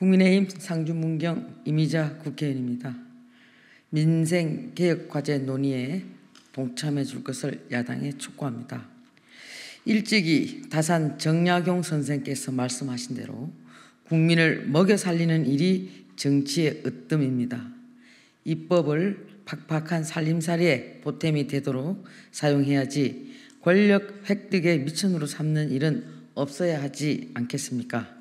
국민의힘 상주문경 이미자 국회의원입니다. 민생개혁과제 논의에 동참해 줄 것을 야당에 촉구합니다. 일찍이 다산 정약용 선생께서 말씀하신 대로 국민을 먹여 살리는 일이 정치의 으뜸입니다. 입법을 팍팍한 살림살이에 보탬이 되도록 사용해야지 권력 획득의 미천으로 삼는 일은 없어야 하지 않겠습니까?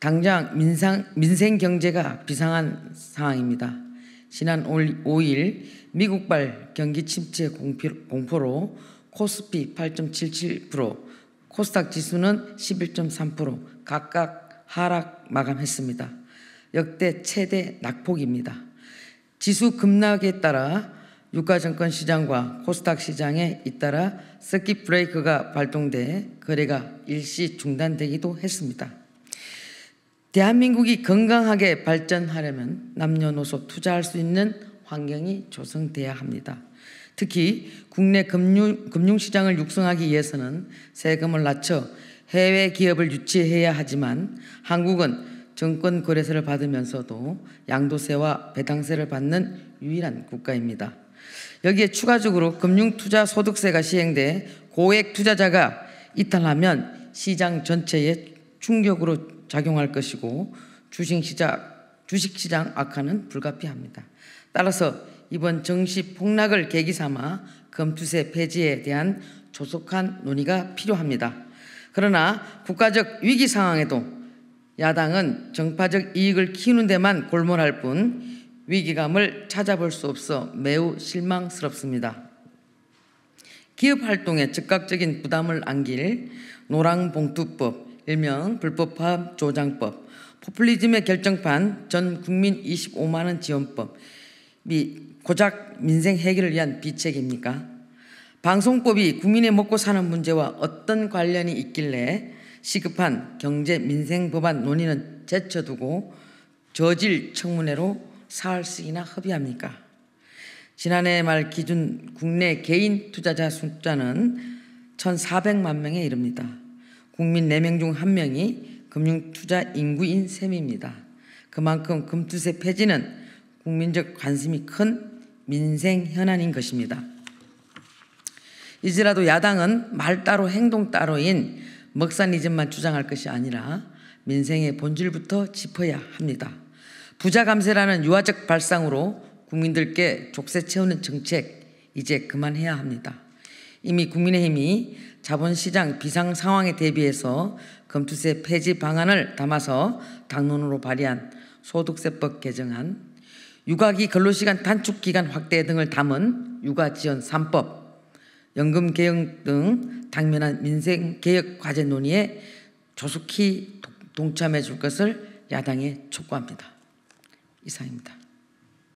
당장 민상, 민생 경제가 비상한 상황입니다. 지난 5일 미국발 경기 침체 공포, 로 코스피 8.77%, 코스닥 지수는 11.3% 각각 하락 마감했습니다. 역대 최대 낙폭입니다. 지수 급락에 따라 유가증권 시장과 코스닥 시장에 잇따라 서킷 브레이크가 발동돼 거래가 일시 중단되기도 했습니다. 대한민국이 건강하게 발전하려면 남녀노소 투자할 수 있는 환경이 조성돼야 합니다. 특히 국내 금융, 금융시장을 육성하기 위해서는 세금을 낮춰 해외 기업을 유치해야 하지만 한국은 정권 거래세를 받으면서도 양도세와 배당세를 받는 유일한 국가입니다. 여기에 추가적으로 금융투자 소득세가 시행돼 고액 투자자가 이탈하면 시장 전체에 충격으로 작용할 것이고 주식 시장, 주식 시장 악화는 불가피합니다. 따라서 이번 정시 폭락을 계기 삼아 검투세 폐지에 대한 조속한 논의가 필요합니다. 그러나 국가적 위기 상황에도 야당은 정파적 이익을 키우는 데만 골몰할 뿐 위기감을 찾아볼 수 없어 매우 실망스럽습니다. 기업 활동에 즉각적인 부담을 안길 노랑봉투법, 일명 불법화 조장법, 포퓰리즘의 결정판, 전 국민 25만 원 지원법, 미 고작 민생 해결을 위한 비책입니까? 방송법이 국민의 먹고 사는 문제와 어떤 관련이 있길래 시급한 경제 민생 법안 논의는 제쳐두고 저질 청문회로 사흘씩이나 허비합니까? 지난해 말 기준 국내 개인 투자자 숫자는 1,400만 명에 이릅니다. 국민 4명 중 1명이 금융투자 인구인 셈입니다. 그만큼 금투세 폐지는 국민적 관심이 큰 민생 현안인 것입니다. 이제라도 야당은 말 따로 행동 따로인 먹산이전만 주장할 것이 아니라 민생의 본질부터 짚어야 합니다. 부자 감세라는 유화적 발상으로 국민들께 족쇄 채우는 정책 이제 그만해야 합니다. 이미 국민의힘이 자본시장 비상 상황에 대비해서 검투세 폐지 방안을 담아서 당론으로 발의한 소득세법 개정안, 육아기 근로시간 단축기간 확대 등을 담은 육아지원 3법, 연금 개혁 등 당면한 민생 개혁 과제 논의에 조속히 동참해 줄 것을 야당에 촉구합니다. 이상입니다.